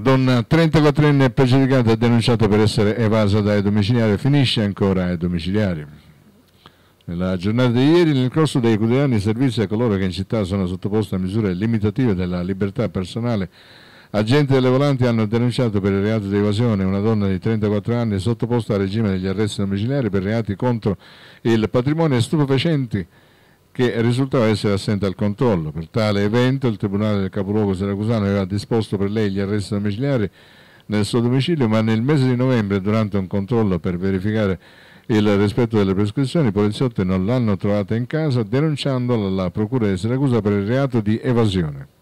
Donna 34enne pregiudicata denunciata per essere evasa dai domiciliari finisce ancora ai domiciliari. Nella giornata di ieri, nel corso dei quotidiani servizi a coloro che in città sono sottoposti a misure limitative della libertà personale, agenti delle volanti hanno denunciato per il reato di evasione una donna di 34 anni sottoposta al regime degli arresti domiciliari per reati contro il patrimonio e stupefacenti che risultava essere assente al controllo. Per tale evento il Tribunale del Capoluogo Siracusano aveva disposto per lei gli arresti domiciliari nel suo domicilio, ma nel mese di novembre, durante un controllo per verificare il rispetto delle prescrizioni, i poliziotti non l'hanno trovata in casa denunciandola alla Procura di Siracusa per il reato di evasione.